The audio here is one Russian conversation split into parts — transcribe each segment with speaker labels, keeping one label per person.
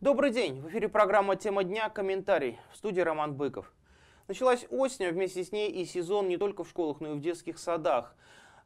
Speaker 1: Добрый день! В эфире программа «Тема дня. Комментарий». В студии Роман Быков. Началась осень, а вместе с ней и сезон не только в школах, но и в детских садах.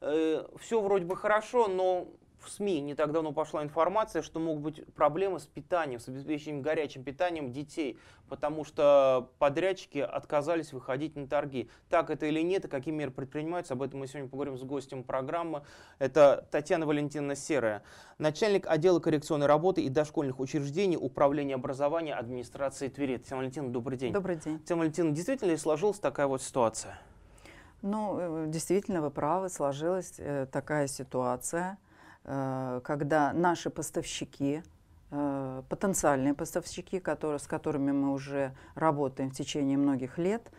Speaker 1: Э, все вроде бы хорошо, но в СМИ не так давно пошла информация, что могут быть проблемы с питанием, с обеспечением горячим питанием детей, потому что подрядчики отказались выходить на торги. Так это или нет, и какие меры предпринимаются, об этом мы сегодня поговорим с гостем программы. Это Татьяна Валентиновна Серая, начальник отдела коррекционной работы и дошкольных учреждений Управления образования администрации Твери. Татьяна Валентиновна, добрый день. Добрый день. Татьяна Валентиновна, действительно ли сложилась такая вот ситуация?
Speaker 2: Ну, э, действительно, вы правы, сложилась э, такая ситуация – Э, когда наши поставщики, э, потенциальные поставщики, которые, с которыми мы уже работаем в течение многих лет,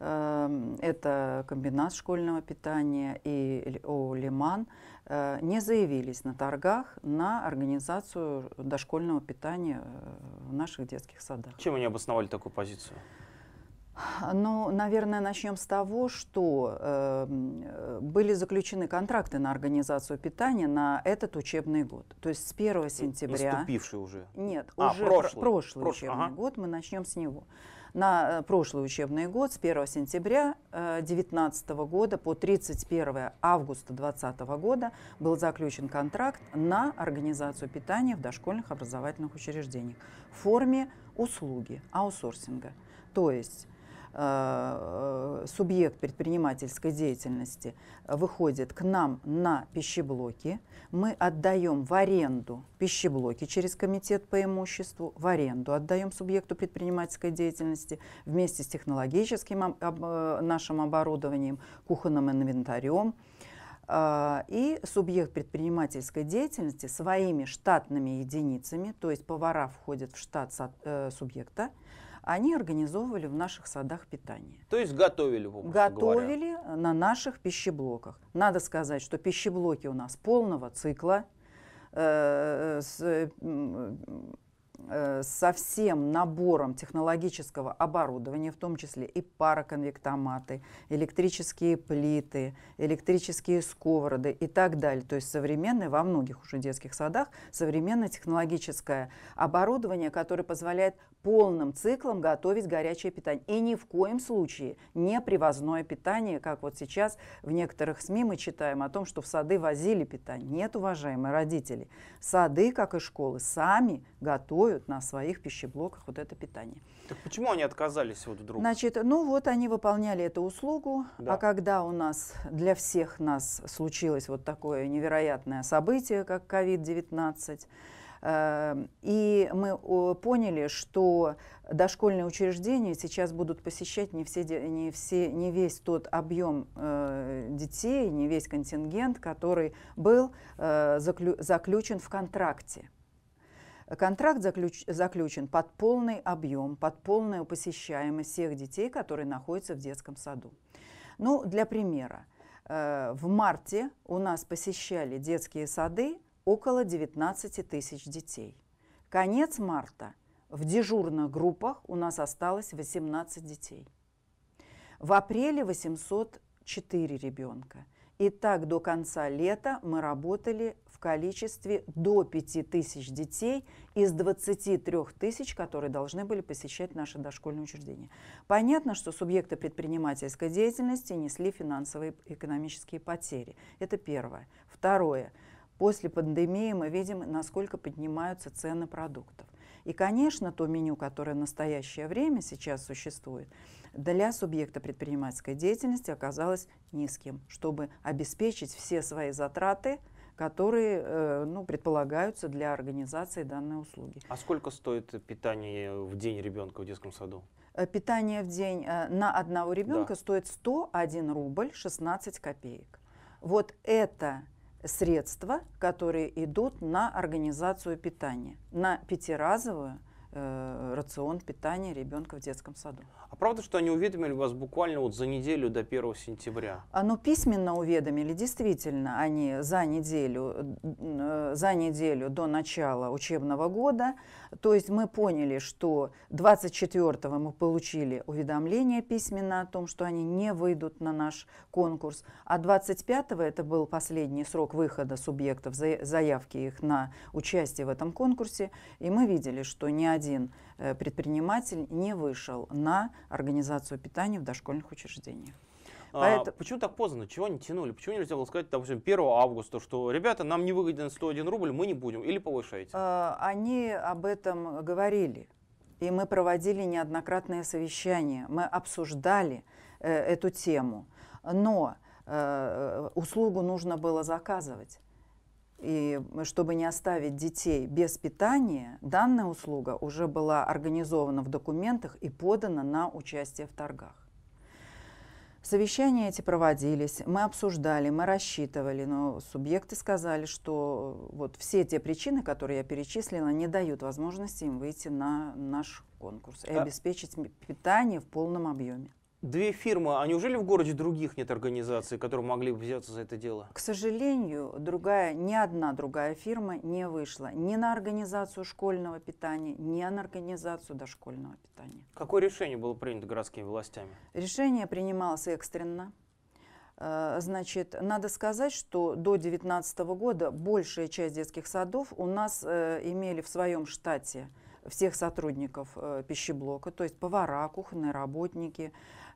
Speaker 2: э, это комбинат школьного питания и ООО «Лиман», не заявились на торгах на организацию дошкольного питания в наших детских садах. Чем
Speaker 1: они обосновали такую позицию?
Speaker 2: Ну, наверное, начнем с того, что э, были заключены контракты на организацию питания на этот учебный год. То есть с 1 э, сентября... Наступивший уже? Нет, а, уже прошлый, прошлый, прошлый учебный ага. год, мы начнем с него. На э, прошлый учебный год с 1 сентября 2019 э, года по 31 августа 2020 года был заключен контракт на организацию питания в дошкольных образовательных учреждениях в форме услуги, аутсорсинга. То есть Э, субъект предпринимательской деятельности выходит к нам на пищеблоки, мы отдаем в аренду пищеблоки через комитет по имуществу, в аренду отдаем субъекту предпринимательской деятельности вместе с технологическим э, нашим оборудованием, кухонным инвентарем, а, и субъект предпринимательской деятельности своими штатными единицами, то есть повара входят в штат э, субъекта, они организовывали в наших садах питание.
Speaker 1: То есть готовили, в Готовили
Speaker 2: говоря. на наших пищеблоках. Надо сказать, что пищеблоки у нас полного цикла. Э, с, Э, со всем набором технологического оборудования, в том числе и пароконвектоматы, электрические плиты, электрические сковороды и так далее. То есть современное, во многих уже детских садах, современное технологическое оборудование, которое позволяет полным циклом готовить горячее питание. И ни в коем случае не привозное питание, как вот сейчас в некоторых СМИ мы читаем о том, что в сады возили питание. Нет, уважаемые родители, сады, как и школы, сами готовят на своих пищеблоках вот это питание. Так почему
Speaker 1: они отказались вот вдруг? Значит,
Speaker 2: ну вот они выполняли эту услугу, да. а когда у нас для всех нас случилось вот такое невероятное событие, как COVID-19, Эм, и мы поняли, что дошкольные учреждения сейчас будут посещать не, все, не, все, не весь тот объем э, детей, не весь контингент, который был э, заключен в контракте. Контракт заключ, заключен под полный объем, под полную посещаемость всех детей, которые находятся в детском саду. Ну, для примера, э, в марте у нас посещали детские сады около 19 тысяч детей. Конец марта в дежурных группах у нас осталось 18 детей. В апреле 804 ребенка. И так до конца лета мы работали в количестве до 5 тысяч детей из 23 тысяч, которые должны были посещать наши дошкольные учреждения. Понятно, что субъекты предпринимательской деятельности несли финансовые и экономические потери. Это первое. Второе. После пандемии мы видим, насколько поднимаются цены продуктов. И, конечно, то меню, которое в настоящее время сейчас существует, для субъекта предпринимательской деятельности оказалось низким, чтобы обеспечить все свои затраты, которые э, ну, предполагаются для организации данной услуги.
Speaker 1: А сколько стоит питание в день ребенка в детском саду?
Speaker 2: Э, питание в день э, на одного ребенка да. стоит 101 рубль 16 копеек. Вот это средства, которые идут на организацию питания, на пятиразовую – э, рацион питания ребенка в детском саду.
Speaker 1: А правда, что они уведомили вас буквально вот за неделю до 1 сентября?
Speaker 2: А, ну, письменно уведомили, действительно, они за неделю, э, за неделю до начала учебного года. То есть мы поняли, что 24 мы получили уведомление письменно о том, что они не выйдут на наш конкурс, а 25 это был последний срок выхода субъектов заявки их на участие в этом конкурсе, и мы видели, что ни один один э, предприниматель не вышел на организацию питания в дошкольных учреждениях. Поэтому... А почему
Speaker 1: так поздно? Чего они тянули? Почему нельзя было сказать, допустим, 1 августа, что, ребята, нам не выгоден 101 рубль, мы не будем, или повышаете?
Speaker 2: А, они об этом говорили, и мы проводили неоднократные совещания, мы обсуждали э, эту тему, но э, услугу нужно было заказывать. И чтобы не оставить детей без питания, данная услуга уже была организована в документах и подана на участие в торгах. Совещания эти проводились, мы обсуждали, мы рассчитывали, но субъекты сказали, что э, вот все те причины, которые я перечислила, не дают возможности им выйти на наш конкурс и а... обеспечить питание в полном объеме
Speaker 1: две фирмы, а неужели в городе других нет организаций, которые могли бы взяться за это дело?
Speaker 2: К сожалению, другая, ни одна другая фирма не вышла ни на организацию школьного питания, ни на организацию дошкольного питания.
Speaker 1: Какое решение было принято городскими властями?
Speaker 2: Решение принималось экстренно. Э, значит, надо сказать, что до 2019 года большая часть детских садов у нас э, имели в своем штате всех сотрудников э, пищеблока, то есть повара, кухонные работники,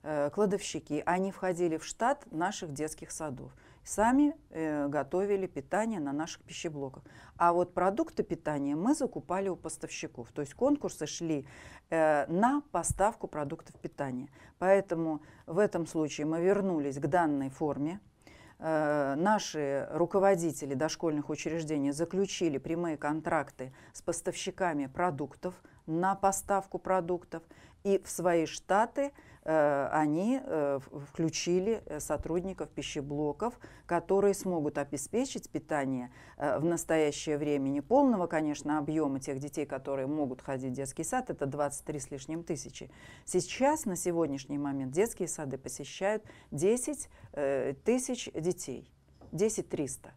Speaker 2: Э, кладовщики, они входили в штат наших детских садов. Сами э, готовили питание на наших пищеблоках. А вот продукты питания мы закупали у поставщиков. То есть конкурсы шли э, на поставку продуктов питания. Поэтому в этом случае мы вернулись к данной форме э, наши руководители дошкольных учреждений заключили прямые контракты с поставщиками продуктов на поставку продуктов и в свои штаты э, они э, включили э, сотрудников пищеблоков, которые смогут обеспечить питание в настоящее время не полного, конечно, объема тех детей, которые могут ходить в детский сад, это 23 с лишним тысячи. Сейчас, на сегодняшний момент, детские сады посещают 10 тысяч детей, 10 300.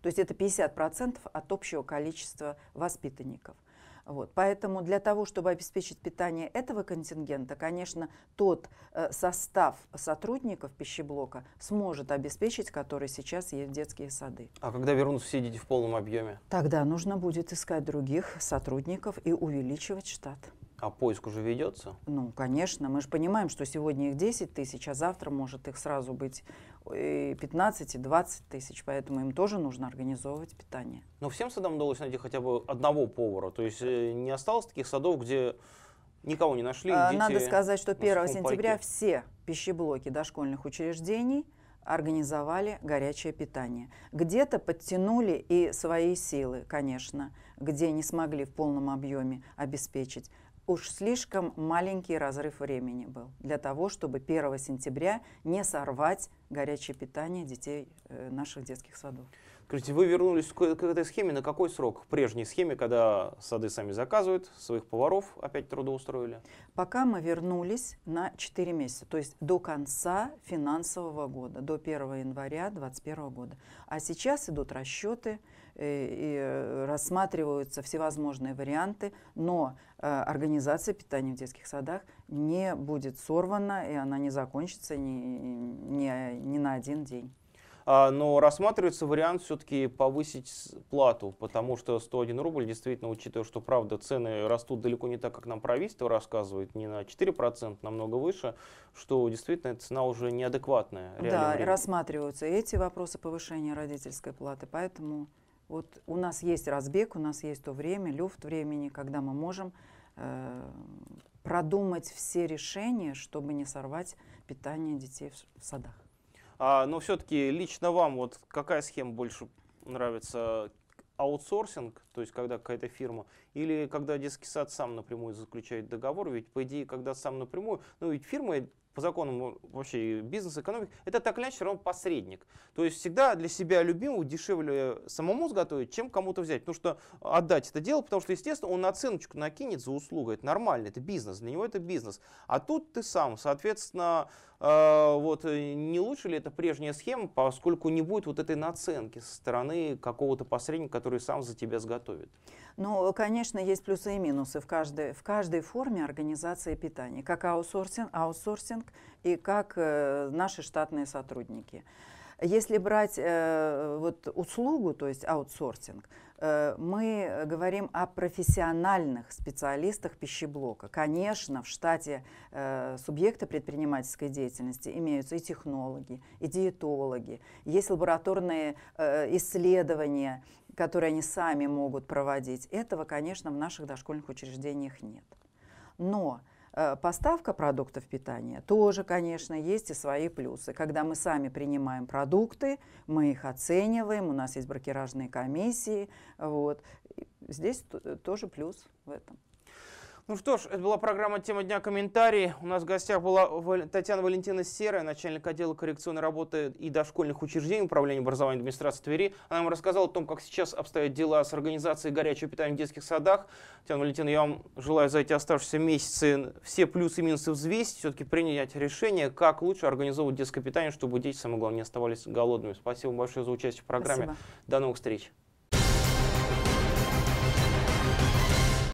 Speaker 2: То есть это 50% от общего количества воспитанников. Вот. Поэтому для того, чтобы обеспечить питание этого контингента, конечно, тот э, состав сотрудников пищеблока сможет обеспечить, который сейчас есть в детские сады.
Speaker 1: А когда вернутся все дети в полном
Speaker 2: объеме? Тогда нужно будет искать других сотрудников и увеличивать штат.
Speaker 1: А поиск уже ведется?
Speaker 2: Ну, конечно. Мы же понимаем, что сегодня их 10 тысяч, а завтра может их сразу быть 15 э, и 20 тысяч, поэтому им тоже нужно организовывать питание.
Speaker 1: Но всем садам удалось найти хотя бы одного повара, то есть э, не осталось таких садов, где никого не нашли? А, надо сказать, что 1 сентября парке.
Speaker 2: все пищеблоки дошкольных учреждений организовали горячее питание. Где-то подтянули и свои силы, конечно, где не смогли в полном объеме обеспечить уж слишком маленький разрыв времени был для того, чтобы 1 сентября не сорвать горячее питание детей э, наших детских садов.
Speaker 1: Скажите, вы вернулись к этой схеме на какой срок? К прежней схеме, когда сады сами заказывают, своих поваров опять трудоустроили?
Speaker 2: Пока мы вернулись на 4 месяца, то есть до конца финансового года, до 1 января 2021 года. А сейчас идут расчеты, Э, и э, рассматриваются всевозможные варианты, но э, организация питания в детских садах не будет сорвана, и она не закончится ни, ни, ни на один день.
Speaker 1: А, но рассматривается вариант все-таки повысить плату, потому что 101 рубль, действительно, учитывая, что, правда, цены растут далеко не так, как нам правительство рассказывает, не на 4%, намного выше, что действительно цена уже неадекватная. Да, времени.
Speaker 2: рассматриваются эти вопросы повышения родительской платы, поэтому... Вот у нас есть разбег, у нас есть то время, люфт времени, когда мы можем э, продумать все решения, чтобы не сорвать питание детей в, в садах.
Speaker 1: А, но все-таки лично вам вот какая схема больше нравится? аутсорсинг, то есть когда какая-то фирма, или когда детский сад сам напрямую заключает договор, ведь по идее, когда сам напрямую, ну ведь фирмы по законам вообще бизнес, экономики, это так или иначе все равно посредник. То есть всегда для себя любимого дешевле самому сготовить, чем кому-то взять. Потому что отдать это дело, потому что, естественно, он наценочку накинет за услугу. Это нормально, это бизнес, для него это бизнес. А тут ты сам, соответственно, э, вот э, не лучше ли это прежняя схема, поскольку не будет вот этой наценки со стороны какого-то посредника, который сам за тебя сготовит.
Speaker 2: Ну, конечно, есть плюсы и минусы в каждой, в каждой форме организации питания. Как аутсорсинг, аутсорсинг банк и как э, наши штатные сотрудники. Если брать э, вот услугу, то есть аутсорсинг, э, мы говорим о профессиональных специалистах пищеблока. Конечно, в штате субъекта предпринимательской деятельности имеются и технологи, и диетологи, есть лабораторные исследования, которые они сами могут проводить. Этого, конечно, в наших дошкольных учреждениях нет. Но Э, поставка продуктов питания тоже, конечно, есть и свои плюсы. Когда мы сами принимаем продукты, мы их оцениваем, у нас есть брокеражные комиссии. Вот. Здесь тоже плюс в этом. Ну что ж, это была
Speaker 1: программа «Тема дня. комментарии. У нас в гостях была Татьяна Валентина Серая, начальник отдела коррекционной работы и дошкольных учреждений Управления образования администрации Твери. Она нам рассказала о том, как сейчас обстоят дела с организацией горячего питания в детских садах. Татьяна Валентина, я вам желаю за эти оставшиеся месяцы все плюсы и минусы взвесить, все-таки принять решение, как лучше организовывать детское питание, чтобы дети, самое главное, не оставались голодными. Спасибо большое за участие в программе. Спасибо. До новых встреч.